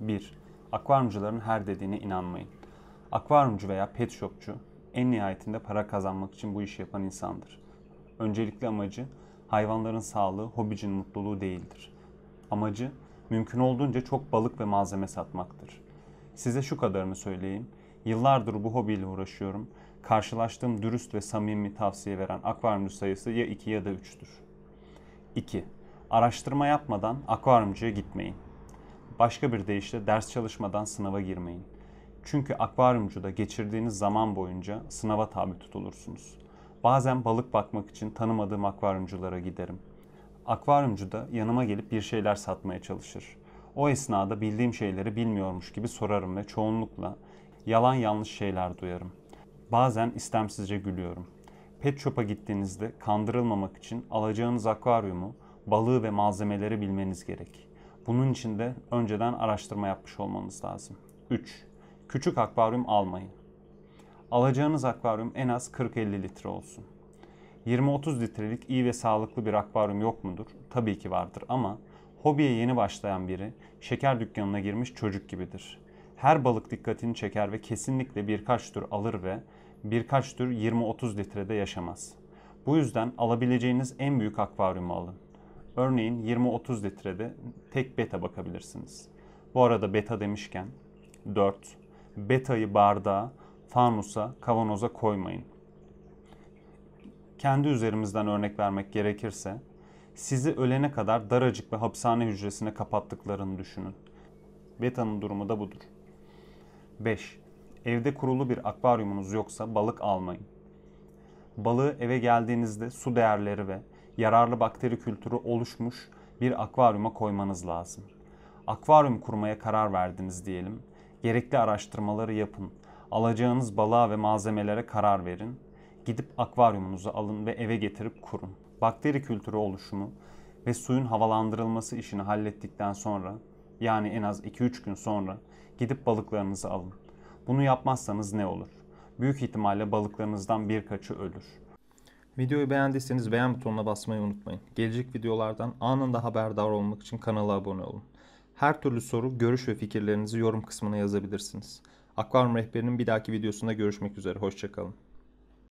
1. Akvaryumcuların her dediğine inanmayın. Akvaryumcu veya pet shopçu en nihayetinde para kazanmak için bu işi yapan insandır. Öncelikli amacı hayvanların sağlığı, hobicin mutluluğu değildir. Amacı mümkün olduğunca çok balık ve malzeme satmaktır. Size şu kadarını söyleyeyim. Yıllardır bu hobiyle uğraşıyorum. Karşılaştığım dürüst ve samimi tavsiye veren akvaryumcu sayısı ya 2 ya da 3'tür. 2. Araştırma yapmadan akvaryumcuya gitmeyin. Başka bir deyişle ders çalışmadan sınava girmeyin. Çünkü akvaryumcuda geçirdiğiniz zaman boyunca sınava tabi tutulursunuz. Bazen balık bakmak için tanımadığım akvaryumculara giderim. Akvaryumcu da yanıma gelip bir şeyler satmaya çalışır. O esnada bildiğim şeyleri bilmiyormuş gibi sorarım ve çoğunlukla yalan yanlış şeyler duyarım. Bazen istemsizce gülüyorum. Pet shop'a gittiğinizde kandırılmamak için alacağınız akvaryumu, balığı ve malzemeleri bilmeniz gerek. Bunun için de önceden araştırma yapmış olmanız lazım. 3. Küçük akvaryum almayın. Alacağınız akvaryum en az 40-50 litre olsun. 20-30 litrelik iyi ve sağlıklı bir akvaryum yok mudur? Tabii ki vardır ama hobiye yeni başlayan biri şeker dükkanına girmiş çocuk gibidir. Her balık dikkatini çeker ve kesinlikle birkaç tür alır ve birkaç tür 20-30 litrede yaşamaz. Bu yüzden alabileceğiniz en büyük akvaryumu alın. Örneğin 20-30 litrede tek beta bakabilirsiniz. Bu arada beta demişken 4. Betayı bardağa, fanusa, kavanoza koymayın. Kendi üzerimizden örnek vermek gerekirse sizi ölene kadar daracık ve hapishane hücresine kapattıklarını düşünün. Beta'nın durumu da budur. 5. Evde kurulu bir akvaryumunuz yoksa balık almayın. Balığı eve geldiğinizde su değerleri ve yararlı bakteri kültürü oluşmuş bir akvaryuma koymanız lazım. Akvaryum kurmaya karar verdiniz diyelim. Gerekli araştırmaları yapın. Alacağınız balığa ve malzemelere karar verin. Gidip akvaryumunuzu alın ve eve getirip kurun. Bakteri kültürü oluşumu ve suyun havalandırılması işini hallettikten sonra yani en az 2-3 gün sonra gidip balıklarınızı alın. Bunu yapmazsanız ne olur? Büyük ihtimalle balıklarınızdan birkaçı ölür. Videoyu beğendiyseniz beğen butonuna basmayı unutmayın. Gelecek videolardan anında haberdar olmak için kanala abone olun. Her türlü soru, görüş ve fikirlerinizi yorum kısmına yazabilirsiniz. Akvaryum Rehberi'nin bir dahaki videosunda görüşmek üzere. Hoşçakalın.